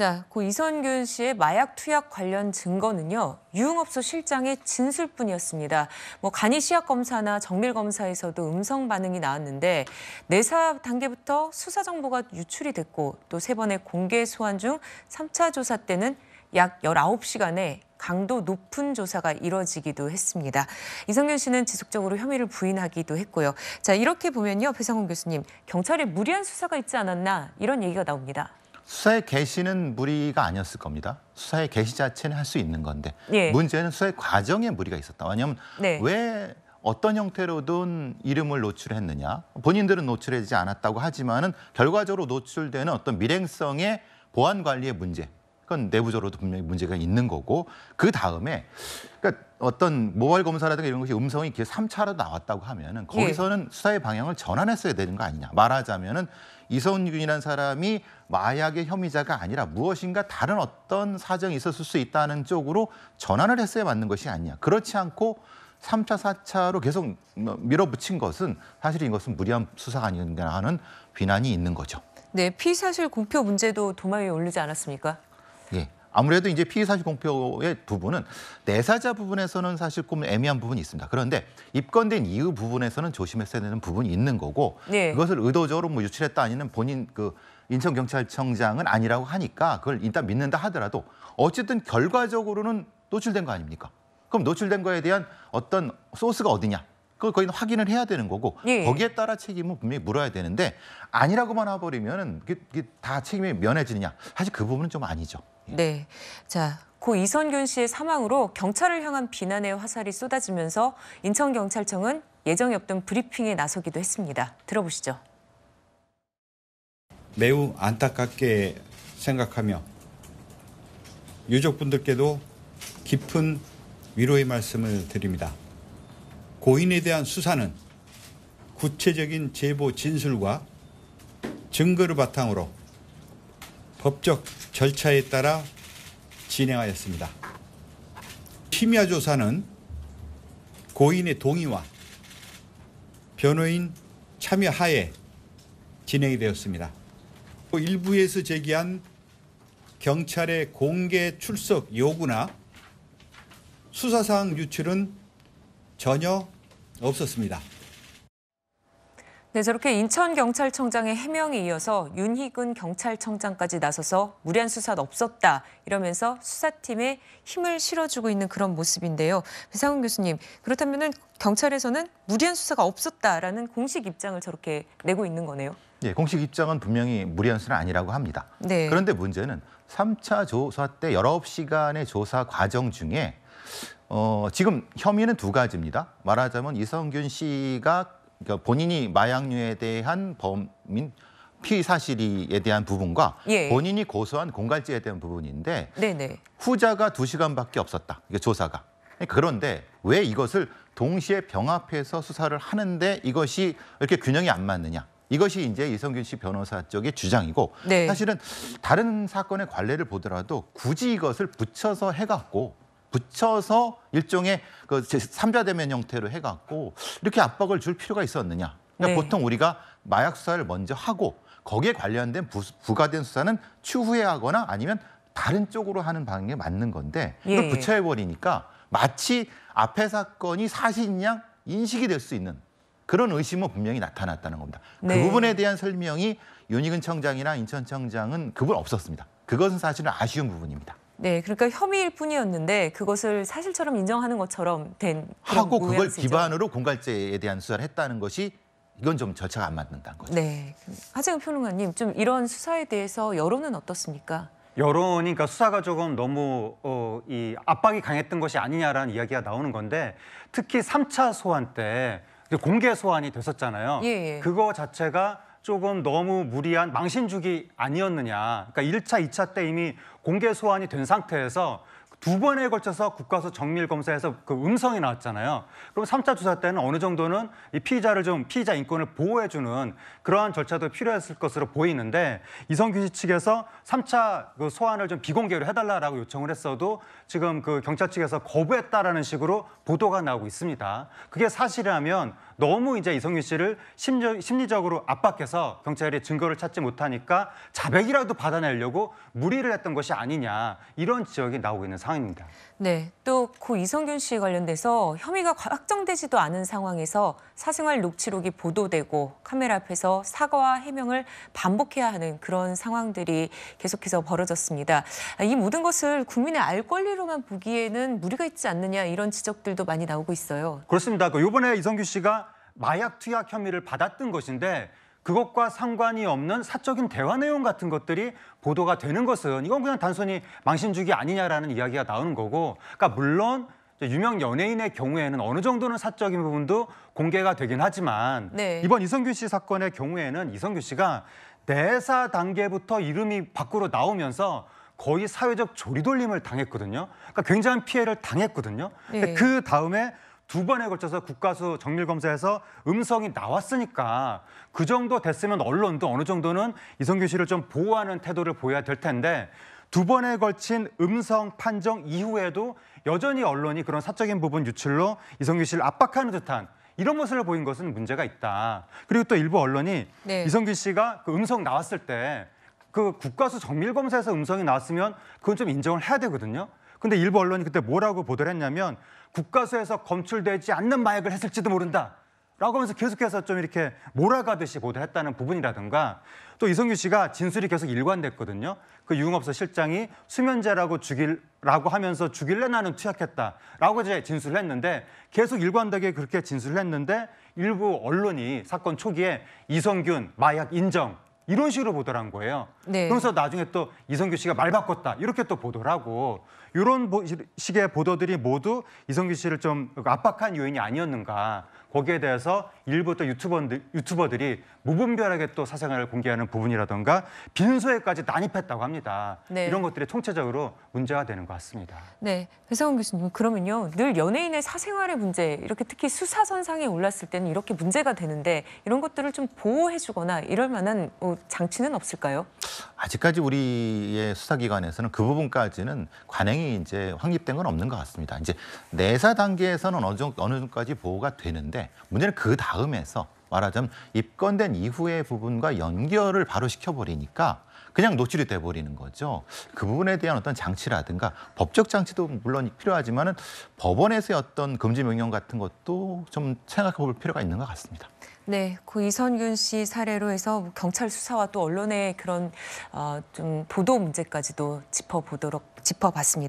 자, 고 이선균 씨의 마약 투약 관련 증거는요. 유흥업소 실장의 진술뿐이었습니다. 뭐 간이 시약 검사나 정밀 검사에서도 음성 반응이 나왔는데 내사 단계부터 수사 정보가 유출이 됐고 또 세 번의 공개 소환 중 3차 조사 때는 약 19시간에 강도 높은 조사가 이뤄지기도 했습니다. 이성균 씨는 지속적으로 혐의를 부인하기도 했고요. 자, 이렇게 보면요. 배상훈 교수님, 경찰에 무리한 수사가 있지 않았나 이런 얘기가 나옵니다. 수사의 개시는 무리가 아니었을 겁니다. 수사의 개시 자체는 할 수 있는 건데 예. 문제는 수사의 과정에 무리가 있었다. 왜냐하면 네. 왜 어떤 형태로든 이름을 노출했느냐. 본인들은 노출되지 않았다고 하지만은 결과적으로 노출되는 어떤 밀행성의 보안 관리의 문제. 그건 내부적으로도 분명히 문제가 있는 거고 그 다음에 그러니까 어떤 모발 검사라든가 이런 것이 음성이 삼차로 나왔다고 하면은 예. 거기서는 예. 수사의 방향을 전환했어야 되는 거 아니냐. 말하자면은 이성균이라는 사람이 마약의 혐의자가 아니라 무엇인가 다른 어떤 사정이 있었을 수 있다는 쪽으로 전환을 했어야 맞는 것이 아니냐. 그렇지 않고 삼차사차로 계속 뭐 밀어붙인 것은 사실 이것은 무리한 수사가 아닌가 하는 비난이 있는 거죠. 네, 피사실 공표 문제도 도마 위에 올리지 않았습니까? 아무래도 이제 피의 사실 공표의 부분은 내사자 부분에서는 사실 좀 애매한 부분이 있습니다. 그런데 입건된 이후 부분에서는 조심했어야 되는 부분이 있는 거고 네. 그것을 의도적으로 뭐 유출했다 아니면 본인 그 인천경찰청장은 아니라고 하니까 그걸 일단 믿는다 하더라도 어쨌든 결과적으로는 노출된 거 아닙니까? 그럼 노출된 거에 대한 어떤 소스가 어디냐? 그걸 거기는 확인을 해야 되는 거고 예. 거기에 따라 책임은 분명히 물어야 되는데 아니라고만 하버리면 은다 그, 그 책임이 면해지느냐? 사실 그 부분은 좀 아니죠. 네. 자, 고 이선균 씨의 사망으로 경찰을 향한 비난의 화살이 쏟아지면서 인천경찰청은 예정이 없던 브리핑에 나서기도 했습니다. 들어보시죠. 매우 안타깝게 생각하며 유족분들께도 깊은 위로의 말씀을 드립니다. 고인에 대한 수사는 구체적인 제보 진술과 증거를 바탕으로 법적 절차에 따라 진행하였습니다. 심야 조사는 고인의 동의와 변호인 참여 하에 진행이 되었습니다. 일부에서 제기한 경찰의 공개 출석 요구나 수사사항 유출은 전혀 없었습니다. 네, 저렇게 인천경찰청장의 해명에 이어서 윤희근 경찰청장까지 나서서 무리한 수사는 없었다 이러면서 수사팀에 힘을 실어주고 있는 그런 모습인데요. 배상훈 교수님, 그렇다면 경찰에서는 무리한 수사가 없었다라는 공식 입장을 저렇게 내고 있는 거네요. 예, 공식 입장은 분명히 무리한 수는 아니라고 합니다. 네. 그런데 문제는 3차 조사 때 19시간의 조사 과정 중에 어, 지금 혐의는 두 가지입니다. 말하자면 이성균 씨가 그러니까 본인이 마약류에 대한 범인 피 사실에 대한 부분과 예. 본인이 고소한 공갈죄에 대한 부분인데 네네. 후자가 두시간밖에 없었다. 이게 조사가. 그 그런데 왜 이것을 동시에 병합해서 수사를 하는데 이것이 이렇게 균형이 안 맞느냐. 이것이 이제 이성균 씨 변호사 쪽의 주장이고 네. 사실은 다른 사건의 관례를 보더라도 굳이 이것을 붙여서 해갖고 붙여서 일종의 그 삼자 대면 형태로 해갖고 이렇게 압박을 줄 필요가 있었느냐. 그러니까 네. 보통 우리가 마약 수사를 먼저 하고 거기에 관련된 부, 부가된 수사는 추후에 하거나 아니면 다른 쪽으로 하는 방향이 맞는 건데 이걸 예. 부처해버리니까 마치 앞에 사건이 사실이냐 인식이 될 수 있는 그런 의심은 분명히 나타났다는 겁니다. 그 네. 그 부분에 대한 설명이 윤희근 청장이나 인천청장은 그분 없었습니다. 그것은 사실은 아쉬운 부분입니다. 네, 그러니까 혐의일 뿐이었는데 그것을 사실처럼 인정하는 것처럼 된 하고 모양새죠. 그걸 기반으로 공갈죄에 대한 수사를 했다는 것이 이건 좀 절차가 안 맞는다는 거죠. 네, 하재근 평론가님 좀 이런 수사에 대해서 여론은 어떻습니까? 여론이 그러니까 수사가 조금 너무 어, 이 압박이 강했던 것이 아니냐라는 이야기가 나오는 건데 특히 삼차 소환 때 공개 소환이 됐었잖아요. 예, 예. 그거 자체가 조금 너무 무리한 망신주기 아니었느냐. 그러니까 1차, 2차 때 이미 공개 소환이 된 상태에서 두 번에 걸쳐서 국가수 정밀 검사에서 그 음성이 나왔잖아요. 그럼 삼차 조사 때는 어느 정도는 이 피의자를 좀 피의자 인권을 보호해 주는 그러한 절차도 필요했을 것으로 보이는데 이성규씨 측에서 삼차그 소환을 좀 비공개로 해 달라라고 요청을 했어도 지금 그 경찰 측에서 거부했다라는 식으로 보도가 나오고 있습니다. 그게 사실이라면 너무 이제 이성규 씨를 심리적, 심리적 으로 압박해서 경찰이 증거를 찾지 못하니까 자백이라도 받아내려고 무리를 했던 것이 아니냐 이런 지적이 나오고 있는 상 상황입니다. 네, 또 고 이성균 씨 관련돼서 혐의가 확정되지도 않은 상황에서 사생활 녹취록이 보도되고 카메라 앞에서 사과와 해명을 반복해야 하는 그런 상황들이 계속해서 벌어졌습니다. 아, 이 모든 것을 국민의 알 권리로만 보기에는 무리가 있지 않느냐 이런 지적들도 많이 나오고 있어요. 그렇습니다. 그 이번에 이성균 씨가 마약 투약 혐의를 받았던 것인데 그것과 상관이 없는 사적인 대화 내용 같은 것들이 보도가 되는 것은 이건 그냥 단순히 망신주기 아니냐라는 이야기가 나오는 거고 그러니까 물론 유명 연예인의 경우에는 어느 정도는 사적인 부분도 공개가 되긴 하지만 네. 이번 이성규 씨 사건의 경우에는 이성규 씨가 내사 단계부터 이름이 밖으로 나오면서 거의 사회적 조리돌림을 당했거든요. 그러니까 굉장한 피해를 당했거든요. 네. 그 다음에 두 번에 걸쳐서 국가수 정밀 검사에서 음성이 나왔으니까 그 정도 됐으면 언론도 어느 정도는 이성균 씨를 좀 보호하는 태도를 보여야 될 텐데 두 번에 걸친 음성 판정 이후에도 여전히 언론이 그런 사적인 부분 유출로 이성균 씨를 압박하는 듯한 이런 모습을 보인 것은 문제가 있다. 그리고 또 일부 언론이 네. 이성균 씨가 그 음성 나왔을 때 그 국가수 정밀 검사에서 음성이 나왔으면 그건 좀 인정을 해야 되거든요. 근데 일부 언론이 그때 뭐라고 보도를 했냐면 국가수에서 검출되지 않는 마약을 했을지도 모른다. 라고 하면서 계속해서 좀 이렇게 몰아가듯이 보도를 했다는 부분이라든가 또 이성규 씨가 진술이 계속 일관됐거든요. 그 유흥업소 실장이 수면제라고 죽일라고 하면서 죽일래 나는 투약했다라고 이제 진술을 했는데 계속 일관되게 그렇게 진술을 했는데 일부 언론이 사건 초기에 이성균 마약 인정 이런 식으로 보더란 거예요. 네. 그러면서 나중에 또 이성규 씨가 말 바꿨다 이렇게 또 보더라고. 이런 식의 보도들이 모두 이성규 씨를 좀 압박한 요인이 아니었는가. 거기에 대해서 일부 또 유튜버들, 유튜버들이 무분별하게 또 사생활을 공개하는 부분이라던가 빈소에까지 난입했다고 합니다. 네. 이런 것들이 총체적으로 문제가 되는 것 같습니다. 네, 회성훈 교수님 그러면요. 늘 연예인의 사생활의 문제 이렇게 특히 수사선상에 올랐을 때는 이렇게 문제가 되는데 이런 것들을 좀 보호해주거나 이럴 만한 어, 장치는 없을까요? 아직까지 우리의 수사기관에서는 그 부분까지는 관행이 이제 확립된 건 없는 것 같습니다. 이제 내사 단계에서는 어느 정도까지 보호가 되는데 되는데 문제는 그 다음에서 말하자면 입건된 이후의 부분과 연결을 바로 시켜버리니까 그냥 노출이 돼버리는 거죠. 그 부분에 대한 어떤 장치라든가 법적 장치도 물론 필요하지만은 법원에서의 어떤 금지 명령 같은 것도 좀 생각해 볼 필요가 있는 것 같습니다. 네, 고 그 이선균 씨 사례로 해서 뭐 경찰 수사와 또 언론의 그런 어, 좀 보도 문제까지도 짚어보도록 짚어봤습니다.